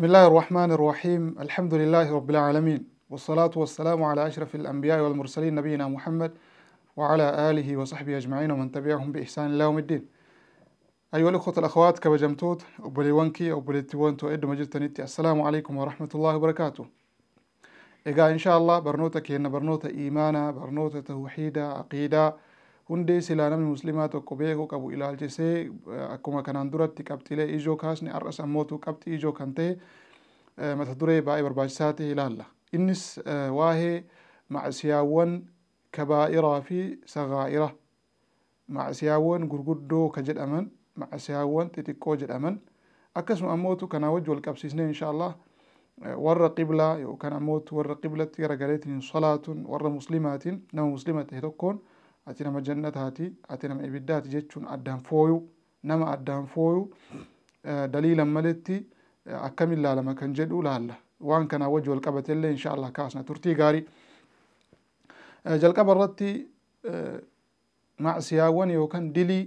بسم الله الرحمن الرحيم الحمد لله رب العالمين والصلاة والسلام على أشرف الأنبياء والمرسلين نبينا محمد وعلى آله وصحبه أجمعين ومن تبعهم بإحسان الله يوم الدين أيها الأخوة الأخوات جمتوت أبلي وانكي أبولي تيوانتو إدو مجلتنيتي السلام عليكم ورحمة الله وبركاته إيقا إن شاء الله برنوتك هنا برنوتا إيمانا برنوتا توحيدا عقيدا hundee silaanamni muslimaa tokko beekuu qabu ilaalchisee akkuma kanaan duratti qabxiilee ijoo kaasne har'as ammootu qabxii ijoo kan ta'e mata duree baay'ee barbaachisaa ta'e ilaalla. Innis waa'ee macsiyaawwan kabaa'iraa fi sagaa'ira macsiyaawwan gurguddoo ka jedhaman macsiyaawwan xixiqqoo jedhaman akkasuma ammootu kanaa wajji wal qabsiisnee inshaallah warra qiblaa yookaan ammootu warra qiblatti garagaleetiin salaatiin warra muslimaatiin nama muslima ta'e tokkoon ati nama jannataati ati nama ibiddaati jechuun addaan fooyuu nama addaan fooyuu daliilan maletti akkam ilaalama kan jedhu laalla waan kanaa wajji wal qabateillee insha allah kaasna turtii gaarii jalqaba irratti macsiyaawwan yookaan dilii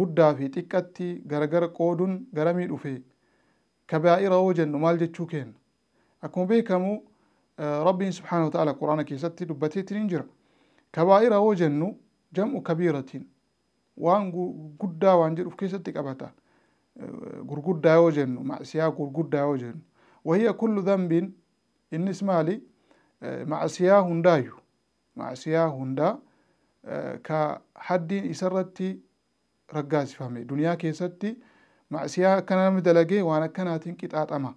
guddaa fi xiqqatti gargar qooduun garamii dhufe kabaa'ira yoo jennu maal jechuu kenna akkuma beekamu rabbiin subhaanahu wa ta'ala quraana keessatti dubbateetiin hin jira kabaa'ira yoo jennu jam'u kabiiratiin waan guddaa waan jedhu of keessatti qabata gurguddaa yoo jennu macsiyaa gurguddaa yoo jennu wahiya kullu dhanbiin innis maali macsiyaa hundaayu macsiyaa hundaa ka haddiin isarratti raggaasifame duniyaa keessatti macsiyaa akkana namni dalagee waan akkanaatiin qixaaxama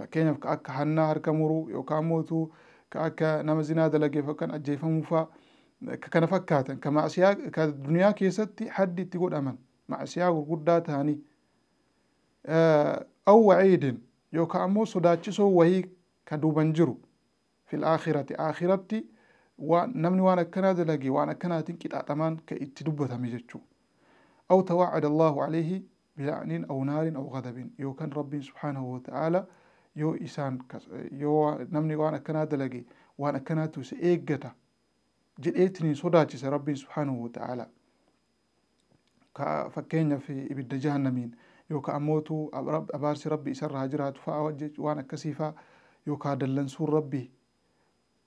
fakkeenyaaf akka hannaa harka muruu yookaan mootuu كأك نمزينا هذا لقيفه كان أجيفه مفا كان فكاتا كما أشياء كدنيا كيستي حد تقول أمن مع أشياء وقول تاني آه، أو وعيد يو كأمو صداتشو وهي كدوبنجرو في الآخرة آخرتي ونمني وانا كنا دلقي وانا كنا تنكي تأتمان كإتدبتها ميجتشو أو توعد الله عليه بلعن أو نار أو غضب يو كان ربي سبحانه وتعالى yoo isaan yoo namni waan akkanaa dalage waan akkanaa tuse eeggata jedheetiniin sodaachise rabbiin subhaanahu wata'aalaa ka fakkeenyaaf ibidda jahannamiin yookaan ammootu abaarsi rabbi isarraa jiraatu fa'a waan akkasii fa'a yookaan dallansuun rabbi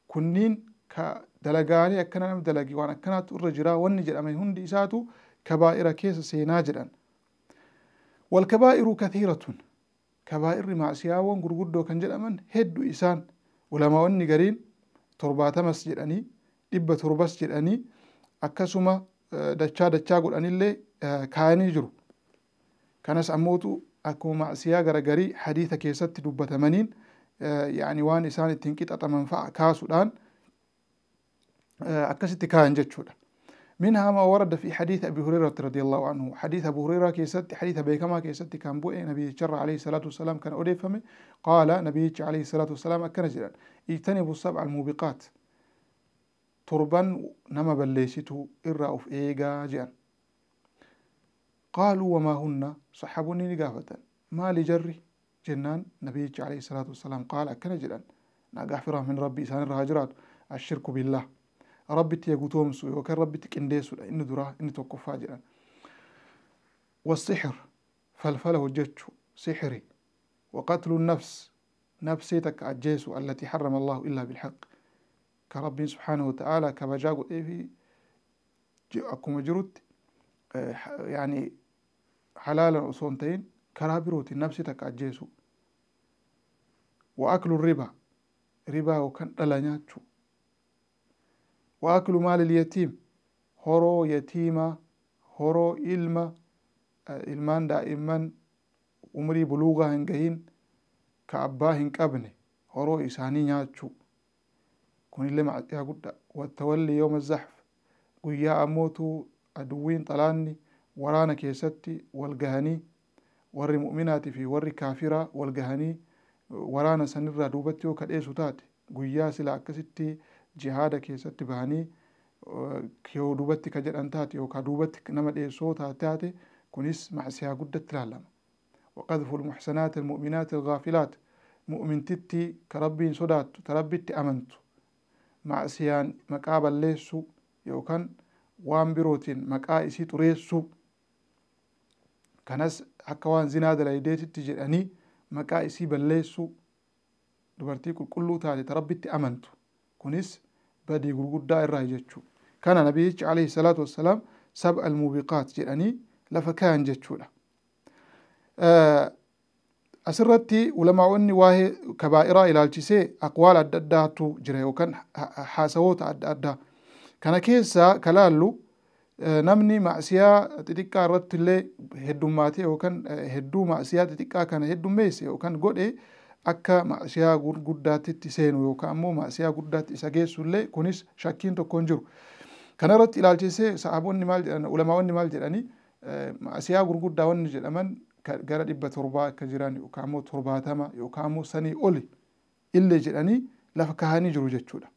kunniin ka dalagaanii akkana namni dalage waan akkanaatu irra jiraa wanni jedhame hundi isaatu kabaa'ira keessa seenaa jedhan. والكبائر كثيرة kabaa'irri maasiyaawwan gurguddoo kan jedhaman hedduu isaan ulamaawwanni gariin torbaatamas jedhanii dhibba torbas jedhanii akkasuma dachaa dachaa godhanillee kaayanii jiru. Kanas ammootu akkuma maasiyaa garagarii hadiisa keessatti dubbatamaniin yaani waan isaan ittiin qixaxaman fa'a kaasuudhaan akkasitti kaayan jechuudha. منها ما ورد في حديث أبي هريرة رضي الله عنه حديث أبو هريرة كيست حديث بيكما كيست كان بوئي نبي شر عليه الصلاة والسلام كان فمي قال نبي عليه الصلاة والسلام أكنا جلال اجتنبوا السبع الموبقات تربا نما بليستو إرا أوف إيغا جان قالوا وما هن صحابوني نقافة ما لجري جنان نبي عليه الصلاة والسلام قال أكنا جلال نقافرة من ربي سان الرهاجرات الشرك بالله ربتي تيغوتوم سو يوكا ربي تكنديسو ان درا ان توكو فاجرا والسحر فلفله جتشو سحري وقتل النفس نفسيتك عجيسو التي حرم الله الا بالحق كرب سبحانه وتعالى كما جاغو ايفي جاكم جروت آه، يعني حلالا وصونتين كرابروت نفسيتك عجيسو واكل الربا ربا وكان دلا وأكل مال اليتيم هرو يتيمة هرو إلمة إلمان دائما umrii buluugaa hin gahin ka abbaa hin qabne horoo isaanii nyaachuu kunillee macayaa guddaa wattawalli yooma zaxf guyyaa ammootuu aduwwiin xalaanni waraana keessatti wal gahanii warri mu'minaatii fi warri kaafiraa wal gahanii waraana sanirraa duubatti yoo kadheessu taate guyyaa sila akkasitti jihaada كيسة bahanii كيو uh, دوبتي ka jedhan taate yookaan duubatti nama dheessoo taate kunis macsiyaa guddatti ilaalama. وقذف المحسنات المؤمنات الغافلات مؤمن تتي كربين صدات تربيتي أمنت مع سيان مكابا ليسو يوكان وان بروتين مكا إسي تريسو كانس حكا وان زناد لأيديت تجرأني مكا إسي بليسو دبرتي كل كلو تالي تربيتي أمنت كنس badii gurguddaa irraa jechuudha. Kana nabiyyichi alayhi salaatu wassalaam sab almuubiqaat jedhanii lafa kaa'an jechuudha. Asirratti ulamaa'onni waa'ee kabaa'iraa ilaalchisee aqwaal adda addaatu jira yookaan haasawoota adda addaa. Kana keessa ka namni maasiyaa xixiqqaa irratti illee heddummaatee yookaan hedduu maasiyaa xixiqqaa kana heddummeesse yookaan godhe akka maasiyaa gurguddaatti seenu yookaan immoo maasiyaa guddaatti isa geessullee kunis shakkiin tokko jiru. Kana irratti ilaalchisee sahaabonni maal jedhan ulamaawonni maal jedhanii eh, maasiyaa gurguddaa wanni jedhaman gara dhibba torbaa akka jiran yookaan immoo torbaatama yookaan immoo sanii oli illee jedhanii lafa kahanii jiru jechuudha.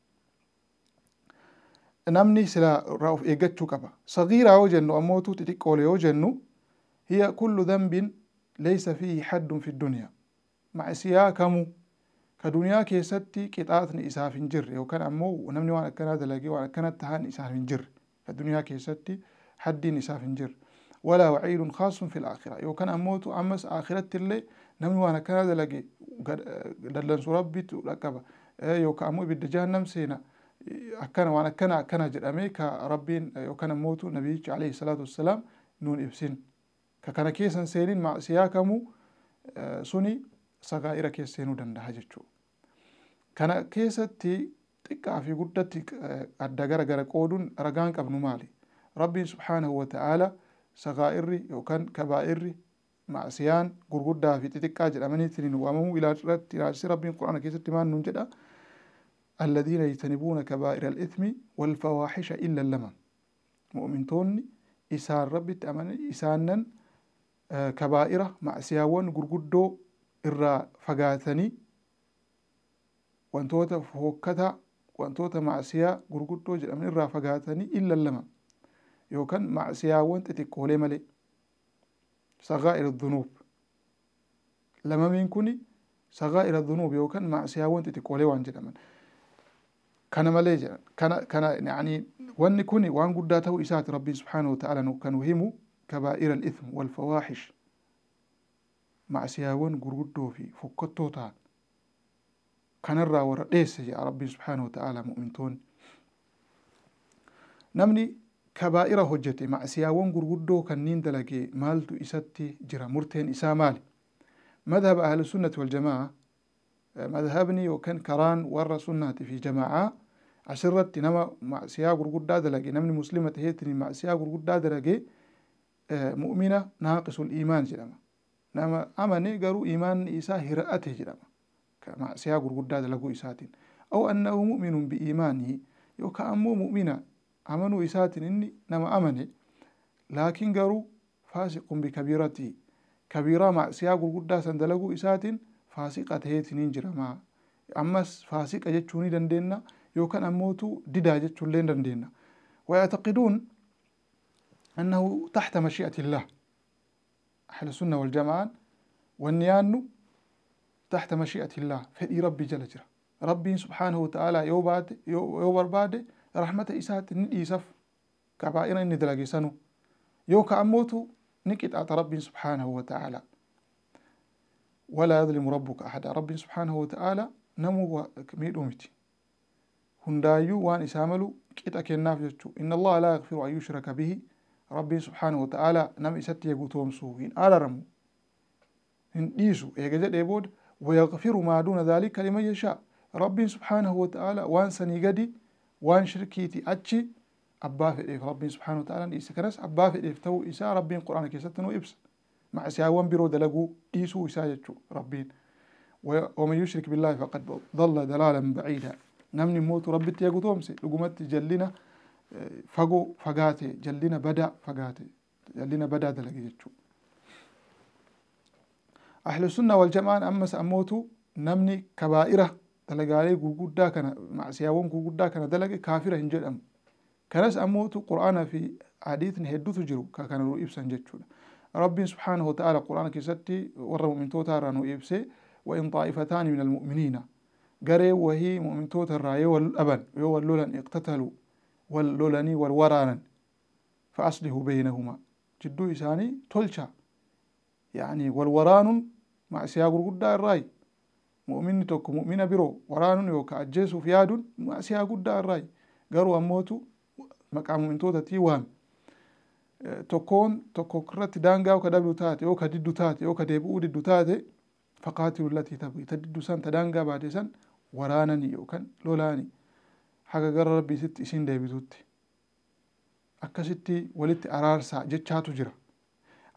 Namni silaa irraa of eeggachuu qaba. Sagiiraa yoo jennu ammootu xixiqqoole yoo jennu hiya kullu dhanbiin leysa fiihi haddun fi duniyaa. macisiyaa kamuu ka duniyaa keessatti qixaaxni isaaf hin jirre yookaan ammoo namni waan akkanaa dalagee waan akkana tahan isaaf hin jirre ka duniyaa keessatti haddiin isaaf hin jirre walaa waciidun khaasun fil aakhira yookaan ammootu ammas aakiratti illee namni waan akkanaa dalage dallansu rabbitu dhaqqaba yookaan ammoo ibidda jahannam seena akkana waan akkana akkana jedhamee ka rabbiin yookaan ammootu nabiyyichi alayhi salaatu wassalaam nuun ibsin ka kana keessan seenin maasiyaa kamuu suni sagaa'ira keessa danda'a jechuudha. Kana keessatti xiqqaa fi guddatti adda gara gara qooduun ragaan qabnu maali? Rabbiin subhaanahu wa ta'aala sagaa'irri yookaan kabaa'irri maasiyaan gurguddaa fi xixiqqaa jedhamanii ittiin waamamu ilaalchisi rabbiin quraana keessatti maal nuun jedha الذين يجتنبون كبائر الإثم والفواحش illa اللمم مؤمنتون إسان ربي تأمن إسانا كبائرة معسياوان قرقدو irraa fagaatanii wantoota hokkataa wantoota macsiyaa gurguddoo jedhaman irraa fagaatanii illallama yookaan macsiyaawwan xixiqqoolee malee sagaa'ir dunuub lamamiin kun sagaa'ir dunuub yookaan macsiyaawwan xixiqqoolee waan jedhaman kana malee jedhan kana kana yani wanni kun waan guddaa ta'uu isaati rabbiin subhaanahu wa ta'ala kan himu kabaa'ira al-ithm wal fawaahish macsiyaawwan gurguddoo fi fokkottoo ta'an kanarraa warra dheesse jedha rabbiin subhaana wa ta'aalaa mu'mintoonni namni kabaa'ira hojjete macsiyaawwan gurguddoo kanniin dalagee maaltu isatti jira murteen isaa maali madhaba ahli sunnati waljamaa madhabni yookaan karaan warra sunnaatii fi jamaa'aa asirratti nama macsiyaa gurguddaa dalage namni muslima taheetiin macsiyaa gurguddaa dalage mu'mina naaqisul iimaan jedhama nama amane garuu imaanni isaa hir'ate jedhama ma'asiyaa gurguddaa dalaguu isaatiin aw annahu mu'minun biimaanii yookaan ammoo mu'mina amanuu isaatiin inni nama amane laakiin garuu faasiqun bikabiiratii kabiiraa ma'asiyaa gurguddaa san dalaguu isaatiin faasiqa ta'eetiniin jirama ammas faasiqa jechuu ni dandeenya yookaan ammootu didaa jechuullee dandeenya wayataqiduun annahu taxta mashi'atillah أهل السنة والجماعة والنيان تحت مشيئة الله فدي ربي جل جرا ربي سبحانه وتعالى يو بعد يو بعد رحمة إساءة إيساف كبائر ندلقي سنو يو كأموتو نكت أعطى ربي سبحانه وتعالى ولا يظلم ربك أحد ربي سبحانه وتعالى نمو أمتي هندايو وان إساملو كتا كناف إن الله لا يغفر أن يشرك به ربي سبحانه وتعالى نم إستي يقوتهم سوين على رمو هنديسو إيجاد إيبود ويغفر ما دون ذلك لمن يشاء ربي سبحانه وتعالى وان سني وان شركيتي أتشي أبا في ربي سبحانه وتعالى إيسا كنس أبا في تو إيسا ربي قرآن كيستن وإبس مع سياوان برو دلقو إيسو إيسا ربي ومن يشرك بالله فقد ضل دلالا بعيدا نمني موت ربي تيقوتهم سي جلنا fagoo fagaate jallina badaa fagaate jallina badaa dalage jechuu Ahlu sunna wal jama'aan ammas ammootu namni kabaa'ira dalagaalee guguddaa kana macsiyaawwan guguddaa kana dalage kaafira hin jedhamu. Kanas ammootu qur'aana fi hadiisni hedduutu jiru ka kana nuu ibsan jechuudha. Rabbiin subxaanahu wa qur'aana keessatti warra mu'mintootaa irraa nuu ibsee وإن طائفتان من المؤمنين قري وهي مؤمنتوت الراية والأبن يو ولولا اقتتلوا واللولن والوران فأصله بينهما جدو إساني تلشا يعني والوران مع سياق القدى الرأي مؤمن توك مؤمن برو وران يوكا أجيس فياد مع سياق القدى الرأي قروا أموتو مقام من توتتي وام tokkoon tokko irratti daangaa yoo ka dabdu taate yoo ka diddu taate yoo ka deebi'uu diddu taate faqaatilu latii tabri ta diddu san ta daangaa baate san waraananii yookaan lolaanii haga gara rabbiisitti isin deebitutti akkasitti walitti araarsaa jechaatu jira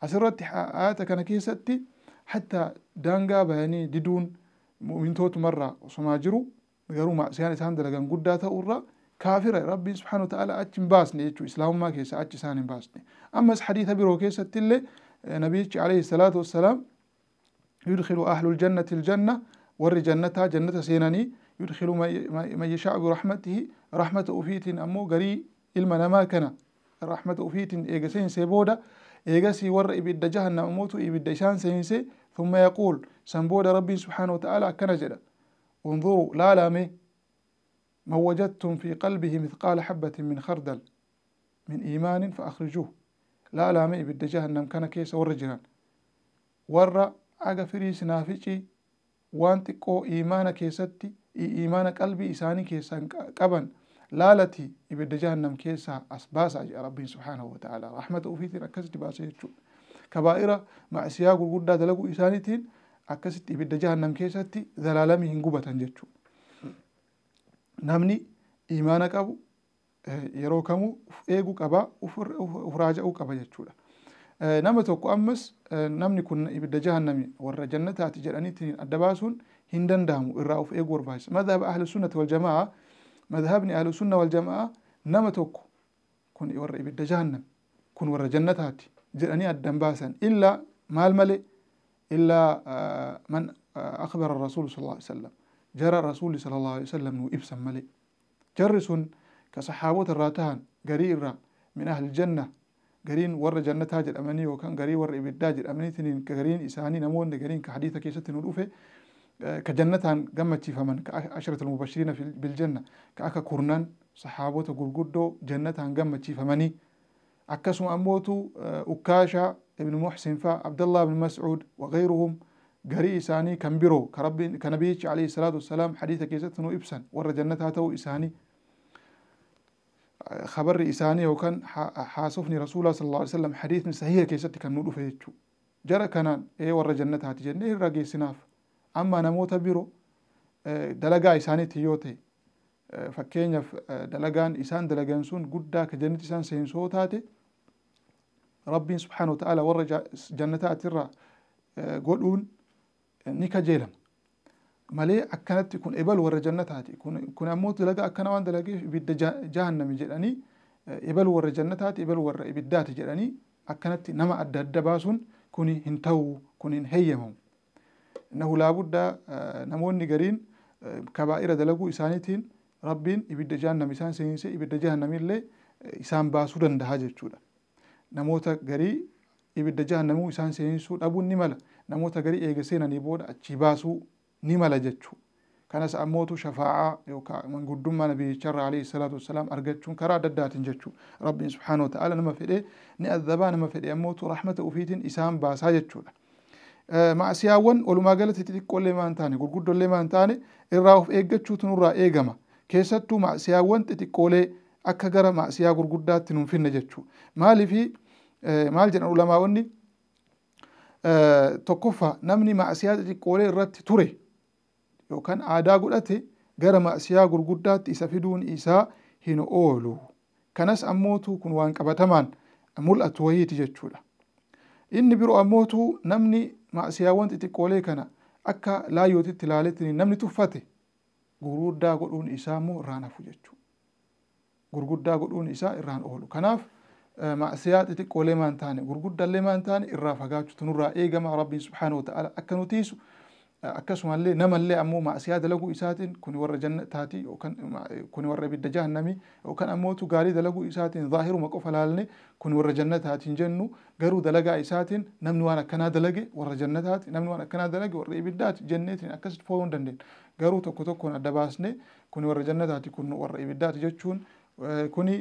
asirratti aayata kana keessatti hattaa daangaa bayanii diduun mu'mintootumarraa osomaa jiru garuu macsiyaan isaan dalagan guddaa ta'urra kaafira rabbiin subhaanahu ta'ala achi hin baasne jechuu islaamummaa keessa achi isaan hin baasne ammas hadiisa biroo keessatti illee nabiyichi alayhi salaatu wassalaam yudkilu ahlul jannati aljanna warri jannataa jannata seenanii يدخل من يشاء برحمته رحمة أفيت أمو غري إلما نما كان رحمة أفيت إيغسين سيبودا إيغسي ور إبدا جهنم أموتو إبدا شان سينسي ثم يقول سنبودا ربي سبحانه وتعالى كان جدا انظروا لا لا مي ما وجدتم في قلبه مثقال حبة من خردل من إيمان فأخرجوه لا لا مي إبدا جهنم كان كيس ور جنان ور أغفري سنافجي وانتقو إيمان كيستي imaana qalbii isaanii keessaan qaban laalati ibidda jahannam keessaa as baasaa jedha rabbiin subhaanahu wata'ala rahmata ufiitiin akkasitti baasa jechuudha kabaa'ira macsiyaa gurguddaa dalaguu isaaniitiin akkasitti ibidda jahannam keessatti zalaalamii hin gubatan jechuudha namni imaana qabu yeroo kamuu uf eeguu qabaa uf qaba jechuudha nama tokko ammas namni kun ibidda jahannami warra jannataati jedhaniitiin adda baasuun hin danda'amu irraa of eeguu barbaachisa madhaba ahli sunnati wal jamaa madhabni ahli sunna wal jamaa nama tokko kun warra ibidda jahannam kun warra jannataati jedhanii addan baasan illaa maal malee illaa man akbara rasuulu sal alla sallam jara rasuuli sal alla sallam nuu ibsan malee jarri sun ka saxaabota irraa tahan garii irraa min ahli janna gariin warra jannataa jedhamanii yookaan garii warra ibiddaa jedhamanii tiniin gariin isaanii namoonni gariin ka hadiisa keessatti nu dhufe كجنة قمت فمن كعشرة المبشرين في بالجنة كأكا كورنان صحابوت غرغدو جنة قمت فمني أكسم أموتو أكاشا آه، ابن محسن فا عبد الله بن مسعود وغيرهم قري إساني كمبرو كرب كنبيك عليه الصلاة والسلام حديث كيستنو إبسن ور جنتها تو إساني آه، خبر إساني وكان حاسفني رسول الله صلى الله عليه وسلم حديث صحيح كيست كان نودو فيتشو جرى كانان إيه ور جنتها هاتي جنة إيه سناف amma namoota biroo dalagaa isaaniitti yoo ta'e fakkeenyaaf dalagaan isaan dalagan sun guddaa ka jannatti isaan seensoo taate rabbiin subhaanahu ta'ala warra jannataatirraa godhuun ni kajeelama. Malee akkanatti kun ebal warra jannataati. Kun ammoo dalagaa akkana waan dalageef ibidda jahannami jedhanii ebal warra jannataati ebal warra ibiddaati jedhanii akkanatti nama adda adda baasuun kun hin ta'u kun hin heeyyamamu. انه لابد نموني قرين كبائر دلقو اسانيتين ربين ابدا جهنم اسان سينسي ابدا جهنم اللي اسان باسو دندها جتشودا نموتا قري ابدا جهنم اسان سينسو ابو نملا نموتا قري ايغسينا نيبودا اتشي باسو نملا جتشو kanas ammotu shafaa'a yookaan manguddummaa nabiyyichairraa alayhi salaatu wassalaam argachuun karaa adda addaatiin jechuu rabbiin subhaanahu wa ta'ala nama fedhe ni adhabaa nama fedhe ammootu rahmata ufiitiin isaan baasaa jechuudha maasiyaawwan walumaa galatti xixiqqoollee maan taane gurguddollee maan taane irraa of eeggachuutu nurraa eegama keessattuu maasiyaawwan xixiqqoolee akka gara maasiyaa gurguddaatti nuun finne jechuudha maaliifi eh, maal jedhan ulamaa'onni eh, tokkoffaa namni maasiyaa xixiqqoolee irratti ture yookaan aadaa godhate gara maasiyaa gurguddaatti isa fiduun isaa hin oolu kanas ammootu kun waan qabatamaan mul'atu wayiiti jechuudha inni biroo ammootu namni maasiyaawwan xixiqqoolee kana akka laayootitti ilaaletti namni tuffate gurguddaa godhuun isaa immoo irraan hafu jechuudha. Gurguddaa godhuun isaa irraan oolu. Kanaaf eh, maasiyaa xixiqqoolee maan taane gurguddallee maan taane irraa fagaachuutu nurraa eegama rabbiin subhaanahu wa ta'ala akka nu tiisu akkasuma illee nama illee ammoo maasiyaa dalaguu isaatiin kun warra jannataati kun warra ibidda jahannamii yookaan ammootu gaarii dalaguu isaatiin zaahiruma qofa laalne kun warra jannataatiin jennu garuu dalagaa isaatiin namni waan akkanaa dalage warra jannataati namni waan akkanaa dalage warra ibiddaati jenneetiin akkasitti fo'uu hin dandeenye garuu tokko tokkoon adda baasne kun warra jannataati kun warra ibiddaati jechuun kuni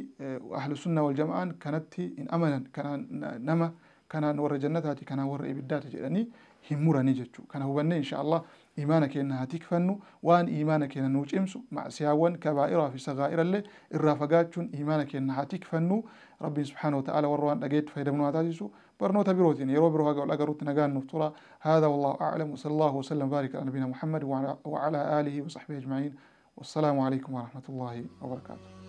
ahlu sunna wal jama'aan kanatti hin amanan kanaan nama kanaan warra jannataati kanaan warra ibiddaati jedhanii همراني جتشو كان هو بني إن شاء الله إيمانك إنها تكفنو وأن إيمانك إنها نوش إمسو مع سياوان كبائرة في صغائر اللي الرافقاتشون إيمانك هاتيك فنو ربي سبحانه وتعالى وروان لقيت فايدة منها تاتيسو برنو تبيروتين يروا بروها قول أقروتنا قان نفطرة هذا والله أعلم وصلى الله وسلم بارك على نبينا محمد وعلى, وعلى آله وصحبه أجمعين والسلام عليكم ورحمة الله وبركاته